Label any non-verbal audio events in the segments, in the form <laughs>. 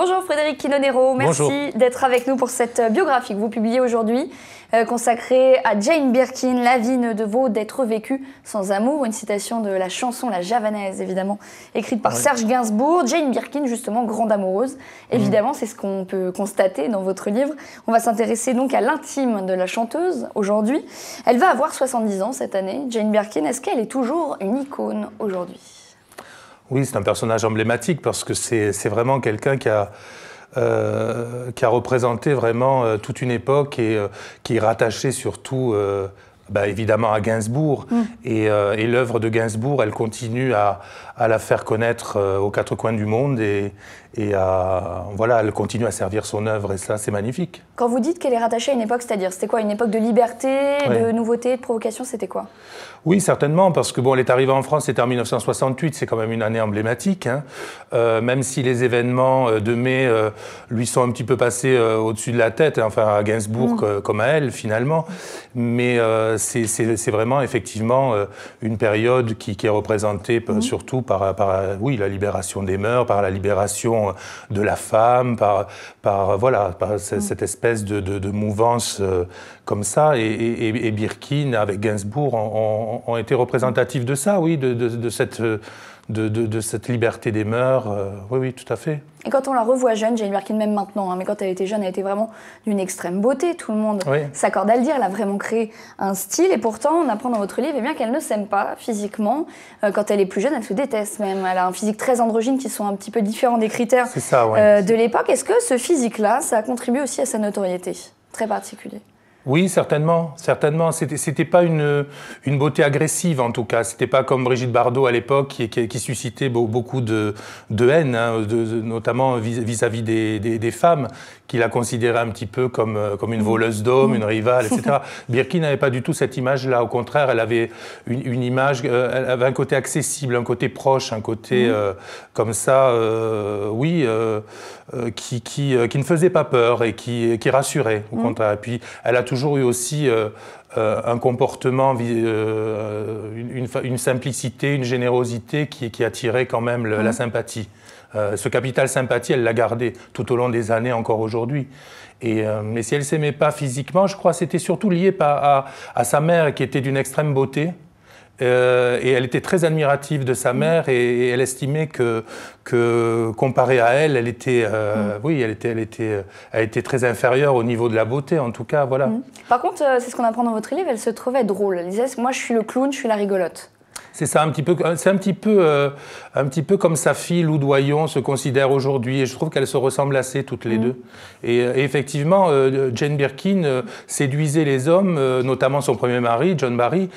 Bonjour Frédéric Quinonero, merci d'être avec nous pour cette euh, biographie que vous publiez aujourd'hui, euh, consacrée à Jane Birkin. La vie ne d'être vécue sans amour, une citation de la chanson La Javanaise, évidemment, écrite par ah Serge Gainsbourg. Jane Birkin, justement, grande amoureuse. Mhm. Évidemment, c'est ce qu'on peut constater dans votre livre. On va s'intéresser donc à l'intime de la chanteuse aujourd'hui. Elle va avoir 70 ans cette année. Jane Birkin, est-ce qu'elle est toujours une icône aujourd'hui oui, c'est un personnage emblématique parce que c'est vraiment quelqu'un qui a, euh, qui a représenté vraiment euh, toute une époque et euh, qui est rattaché surtout bah, évidemment à Gainsbourg. Mm. Euh, et, l'œuvre de Gainsbourg, elle continue à, la faire connaître euh, aux quatre coins du monde et, et à, voilà, elle continue à servir son œuvre et ça, c'est magnifique. Quand vous dites qu'elle est rattachée à une époque, c'est-à-dire, c'était quoi Une époque de liberté, de nouveauté, de provocation, c'était quoi Oui, certainement, parce que bon, elle est arrivée en France, c'était en 1968, c'est quand même une année emblématique, hein. euh, même si les événements de mai lui sont un petit peu passés au-dessus de la tête, hein, enfin à Gainsbourg mm. comme à elle finalement, mais c'est vraiment effectivement euh, une période qui, est représentée mmh. surtout par, oui, la libération des mœurs, par la libération euh, de la femme, par, par, euh, voilà, mmh. cette espèce de, mouvance comme ça. Et, Birkin, avec Gainsbourg, ont, été représentatifs de ça, oui, de, de cette de, cette liberté des mœurs. Euh, oui, oui, tout à fait. Et quand on la revoit jeune, Jane Birkin, même maintenant, hein, mais quand elle était jeune, elle était vraiment d'une extrême beauté. Tout le monde s'accorde à le dire. Elle a vraiment créé un style. Et pourtant, on apprend dans votre livre et eh bien qu'elle ne s'aime pas physiquement. Euh, quand elle est plus jeune, elle se déteste même. Elle a un physique très androgyne qui sont un petit peu différents des critères euh, de l'époque. Est-ce que ce physique-là, ça a contribué aussi à sa notoriété Très particulier. Oui, certainement, certainement. C'était, pas une, beauté agressive en tout cas. C'était pas comme Brigitte Bardot à l'époque qui, suscitait beaucoup de, haine, hein, notamment vis-à-vis des, femmes, qui la considéraient un petit peu comme, euh, comme une voleuse d'hommes, une rivale, etc. <laughs> Birkin n'avait pas du tout cette image-là. Au contraire, elle avait une, image, euh, elle avait un côté accessible, un côté proche, un côté mmh. euh, comme ça, oui, qui, ne faisait pas peur et qui, qui rassurait, au mmh. contraire. puis, elle a toujours toujours eu aussi euh, euh, un comportement, euh, une, simplicité, une générosité qui, attirait quand même la mmh. sympathie. ce capital sympathie, elle l'a gardé tout au long des années, encore aujourd'hui. Et, mais si elle s'aimait pas physiquement, je crois que c'était surtout lié à, sa mère qui était d'une extrême beauté. Euh, et elle était très admirative de sa mm. mère et, elle estimait que, que comparée à elle, elle était, euh, mm. oui, elle était, elle était, elle très inférieure au niveau de la beauté en tout cas, voilà. Mm. Par contre, euh, c'est ce qu'on apprend dans votre livre, elle se trouvait drôle. Elle disait, moi, je suis le clown, je suis la rigolote. C'est ça un petit peu, euh, c'est un petit peu, euh, un petit peu comme sa Lou Loudoyon se considère aujourd'hui. Et je trouve qu'elle se ressemblent assez toutes les mm. deux. Et, euh, effectivement, Jane Birkin séduisait les hommes, notamment son premier mari, John Barry,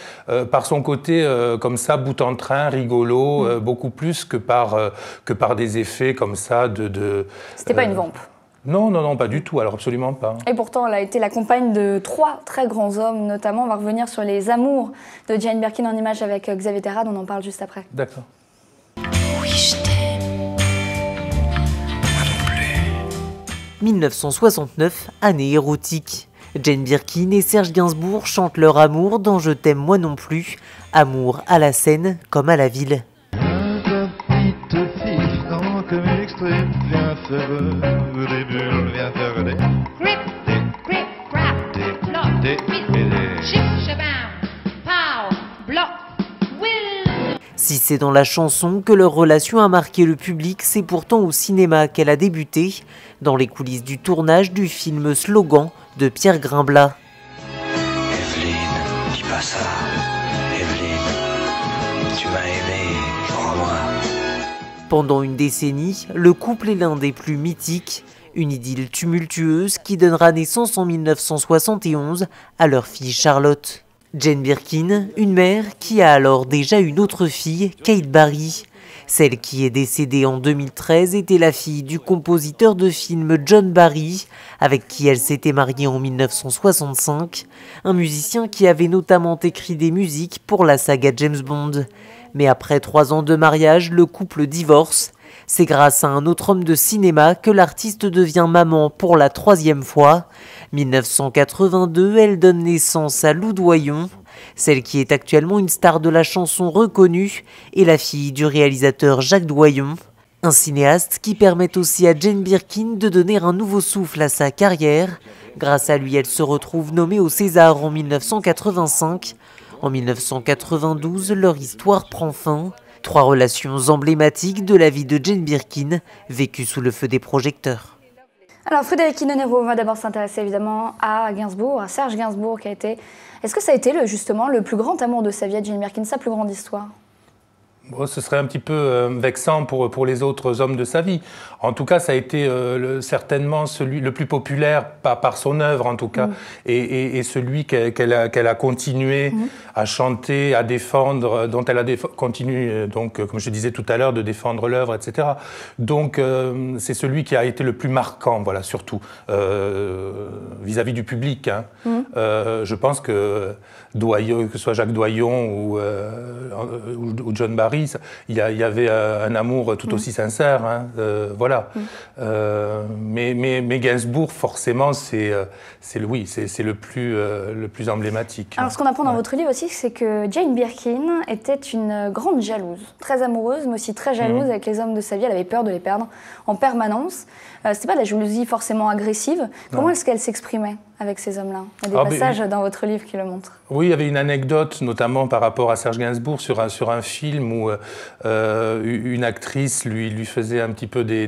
par son côté comme ça, bout en train, rigolo, mm. beaucoup plus que par que par des effets comme ça de. de C'était pas une vampe. Non, non, non, pas du tout, alors absolument pas. Et pourtant, elle a été la compagne de trois très grands hommes, notamment, on va revenir sur les amours de Jane Birkin en image avec euh, Xavier Terrade, on en parle juste après. D'accord. Oui, je 1969, année érotique. Jane Birkin et Serge Gainsbourg chantent leur amour dans Je t'aime moi non plus, amour à la scène comme à la ville. Si c'est dans la chanson que leur relation a marqué le public, c'est pourtant au cinéma qu'elle a débuté, dans les coulisses du tournage du film Slogan de Pierre Grimblat. Evelyne, dis pas ça. Pendant une décennie, le couple est l'un des plus mythiques, une idylle tumultueuse qui donnera naissance en 1971 à leur fille Charlotte. Jane Birkin, une mère qui a alors déjà une autre fille, Kate Barry. Celle qui est décédée en 2013 était la fille du compositeur de films John Barry, avec qui elle s'était mariée en 1965, un musicien qui avait notamment écrit des musiques pour la saga James Bond. Mais après trois ans de mariage, le couple divorce. C'est grâce à un autre homme de cinéma que l'artiste devient maman pour la troisième fois. 1982, elle donne naissance à Lou Doyon, celle qui est actuellement une star de la chanson reconnue, et la fille du réalisateur Jacques Doyon. Un cinéaste qui permet aussi à Jane Birkin de donner un nouveau souffle à sa carrière. Grâce à lui, elle se retrouve nommée au César en 1985. En 1992, leur histoire prend fin. Trois relations emblématiques de la vie de Jane Birkin, vécues sous le feu des projecteurs. Alors Frédéric Inonero, va d'abord s'intéresser évidemment à Gainsbourg, à Serge Gainsbourg qui a été... Est-ce que ça a été le, justement le plus grand amour de sa vie à Jane Birkin, sa plus grande histoire ce serait un petit peu euh, vexant pour, pour les autres hommes de sa vie. En tout cas, ça a été euh, certainement celui le plus populaire par, par son œuvre, en tout cas, mm. et, celui qu'elle a, continué mm. à chanter, à défendre, euh, dont elle a continué, donc, comme je disais tout à l'heure, de défendre l'œuvre, etc. Donc, c'est celui qui a été le plus marquant, voilà, surtout vis-à-vis du public. Hein. Mm. je pense que Doyon, que ce soit Jacques Doyon ou John Barry, il y, avait euh, un amour tout mm. aussi sincère, hein, euh, voilà. Mm. Euh, mais, mais, mais, Gainsbourg, forcément, c'est le, oui, c'est le, plus le plus emblématique. Alors, ce qu'on apprend dans votre livre aussi, c'est que Jane Birkin était une grande jalouse, très amoureuse, mais aussi très jalouse mm. avec les hommes de sa vie. Elle avait peur de les perdre en permanence. C'était pas de la jalousie forcément agressive. Comment est-ce qu'elle s'exprimait avec ces hommes-là. Il y a des ah, passages dans votre livre qui le montrent. Oui, il y avait une anecdote, notamment par rapport à Serge Gainsbourg, sur un, sur un film où euh, une actrice lui, lui faisait un petit peu des,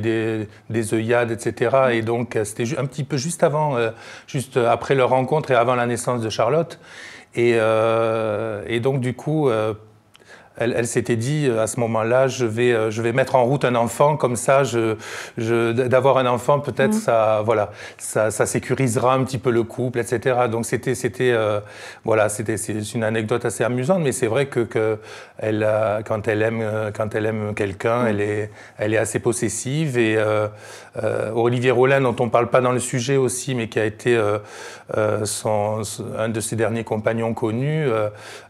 des, œillades, etc. Et donc, c'était un petit peu juste avant, euh, juste après leur rencontre et avant la naissance de Charlotte. Et, euh, et donc, du coup, elle, s'était dit euh, à ce moment-là, je vais, euh, je vais mettre en route un enfant, comme ça, d'avoir un enfant, peut-être mhm. ça, voilà, ça, sécurisera un petit peu le couple, etc. Donc c'était, c'était, euh, voilà, c'était, une anecdote assez amusante, mais c'est vrai que, elle quand elle aime, quand elle aime quelqu'un, mhm. elle est, elle est assez possessive. Et Olivier Rollin, dont on ne parle pas dans le sujet aussi, mais qui a été son, un de ses derniers compagnons connus,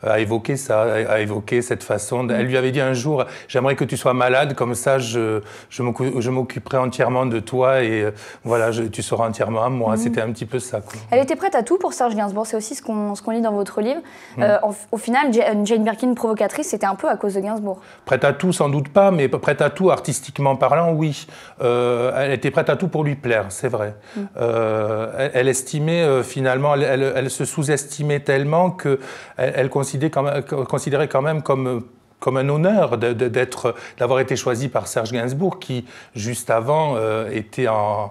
a évoqué ça, a évoqué cette façon elle lui avait dit un jour, j'aimerais que tu sois malade, comme ça je, je m'occuperai entièrement de toi et euh, voilà, tu seras entièrement à moi. Mhm. C'était un petit peu ça. Elle était prête à tout pour Serge Gainsbourg, c'est aussi ce qu'on lit dans votre livre. Mhm. Euh, au final, euh, Jane Birkin provocatrice, c'était un peu à cause de Gainsbourg. Prête à tout, sans doute pas, mais prête à tout artistiquement parlant, oui. elle était prête à tout pour lui plaire, c'est vrai. Mhm. elle, estimait finalement, elle, se sous-estimait tellement qu'elle elle, considérait, considérait quand même comme comme un honneur d'être, d'avoir été choisi par Serge Gainsbourg, qui juste avant euh, était en,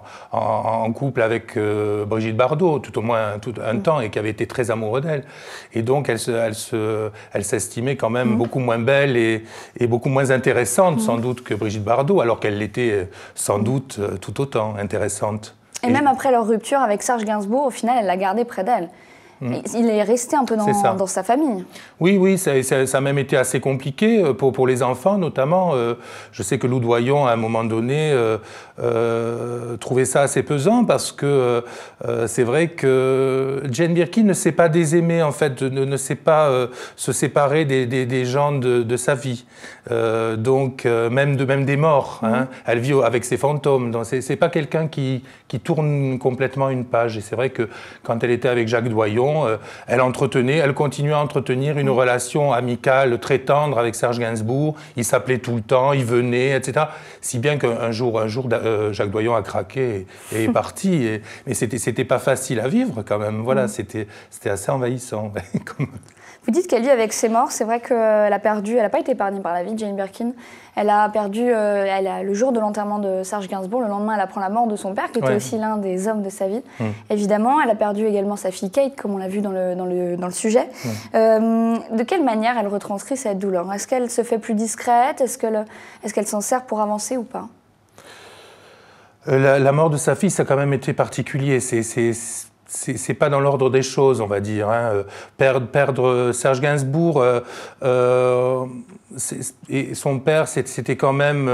couple avec euh, Brigitte Bardot, tout au moins un mm. temps, et qui avait été très amoureux d'elle. Et donc elle, elle, se, elle s'estimait quand même mm. beaucoup moins belle et, beaucoup moins intéressante sans mm. doute que Brigitte Bardot, alors qu'elle l'était euh, sans doute tout autant intéressante. Et, même après leur rupture avec Serge Gainsbourg, au final, elle l'a gardée près d'elle. Mm. Il est resté un peu dans, sa famille. Oui, oui, ça, a même été assez compliqué euh, pour, les enfants, notamment. Euh, je sais que Loudoyon, à un moment donné, euh, euh trouvait ça assez pesant parce que c'est vrai que Jane Birkin ne s'est pas désaimée, en fait, ne, ne s'est pas se séparer des, gens de, sa vie. donc, même, même des morts. Mm. Hein. Elle vit avec ses fantômes. Donc, c'est pas quelqu'un qui, qui tourne complètement une page. Et c'est vrai que quand elle était avec Jacques Doyon, euh, elle entretenait, elle continuait à entretenir une relation amicale très tendre avec Serge Gainsbourg. Il s'appelait tout le temps, il venait, etc. Si bien qu'un jour, un jour, euh, Jacques Doyon a craqué et, est <laughs> parti. mais c'était, c'était pas facile à vivre quand même. Voilà, c'était, c'était assez envahissant. <laughs> Vous dites qu'elle vit avec ses morts. C'est vrai qu'elle euh, a perdu, elle n'a pas été épargnée par la vie, Jane Birkin. Elle a perdu, euh, elle a, le jour de l'enterrement de Serge Gainsbourg, le lendemain, elle apprend la mort de son père, qui était aussi l'un des hommes de sa vie. Hum. Évidemment, elle a perdu également sa fille Kate, comme on l'a vu dans le, dans le, dans le sujet. Hum. Euh, de quelle manière elle retranscrit cette douleur Est-ce qu'elle se fait plus discrète Est-ce qu'elle est s'en sert pour avancer ou pas la, la, mort de sa fille, ça a quand même été particulier. C'est c'est pas dans l'ordre des choses, on va dire. Hein. Euh, perdre, perdre, euh, Serge Gainsbourg euh, et son père, c'était quand même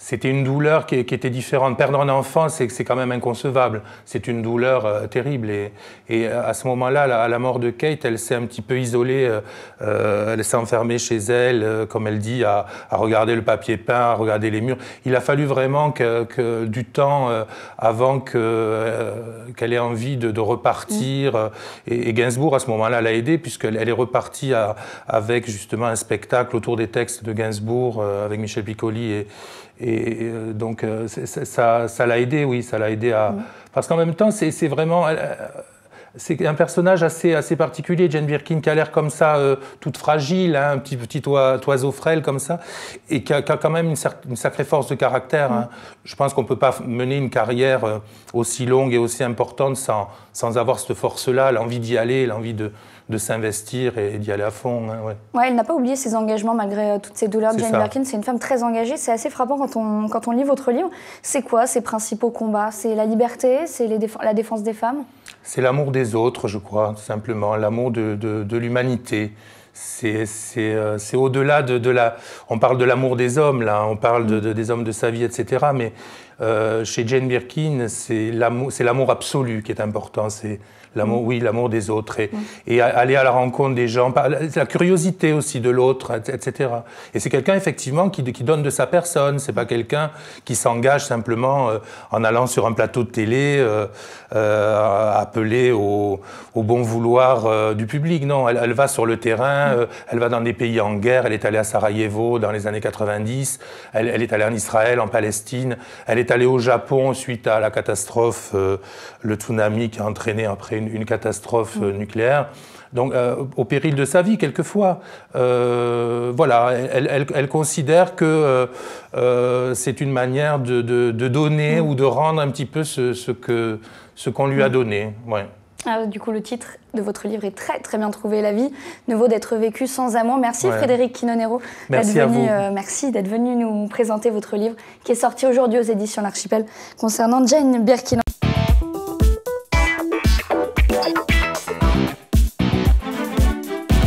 c'était une douleur qui, était différente. Perdre un enfant, c'est quand même inconcevable. C'est une douleur euh, terrible. Et, et, euh, à ce moment-là, à la mort de Kate, elle s'est un petit peu isolée. Euh, elle s'est enfermée chez elle, comme elle dit, à, regarder le papier peint, à regarder les murs. Il a fallu vraiment que, du temps avant qu'elle ait envie de, repartir. Mm. Et, Gainsbourg, à ce moment-là, l'a aidée, puisqu'elle est repartie avec justement un spectacle autour des textes de Gainsbourg, avec Michel Piccoli et et euh, donc, euh, ça, ça l'a aidé, oui, ça l'a aidé à. Mm. Parce qu'en même temps, c'est vraiment. Euh, c'est un personnage assez, assez particulier, Jane Birkin, qui a l'air comme ça, toute fragile, hein, un petit, petit oiseau frêle comme ça, et qui a, quand même une, sacrée force de caractère. Hein. Mm. Je pense qu'on ne peut pas mener une carrière aussi longue et aussi importante sans, sans avoir cette force-là, l'envie d'y aller, l'envie de, de s'investir et d'y aller à fond. Hein, ouais. elle n'a pas oublié ses engagements malgré euh, toutes ses douleurs. Jane Birkin, c'est une femme très engagée. C'est assez frappant quand on, quand on lit votre livre. C'est quoi ses principaux combats C'est la liberté C'est la défense des femmes C'est l'amour des autres, je crois, simplement. L'amour de, de, l'humanité. Euh, c'est au-delà de, de, la... On parle de l'amour des hommes, là. On parle de, des hommes de sa vie, etc. Mais euh, chez Jane Birkin, c'est l'amour absolu qui est important. C'est l'amour, mm. oui, l'amour des autres. Et, mm. aller à la rencontre des gens, la curiosité aussi de l'autre, etc. Et c'est quelqu'un, effectivement, qui, qui, donne de sa personne. C'est pas mm. quelqu'un qui s'engage simplement euh, en allant sur un plateau de télé, euh, appelé au, bon vouloir du public. Non, elle, va sur le terrain, elle va dans des pays en guerre. Elle est allée à Sarajevo dans les années 90. Elle, elle est allée en Israël, en Palestine. Elle est est allé au Japon suite à la catastrophe, euh, le tsunami qui a entraîné après une, catastrophe euh, mm. nucléaire. Donc, euh, au péril de sa vie, quelquefois. voilà, elle, considère que c'est une manière de, donner mm. ou de rendre un petit peu ce, ce qu'on lui a mm. donné. Ouais. Ah, du coup, le titre de votre livre est très très bien trouvé. La vie ne vaut d'être vécue sans amour. Merci Frédéric Quinonero euh, merci d'être venu, venu nous présenter votre livre qui est sorti aujourd'hui aux éditions L'Archipel concernant Jane Birkin.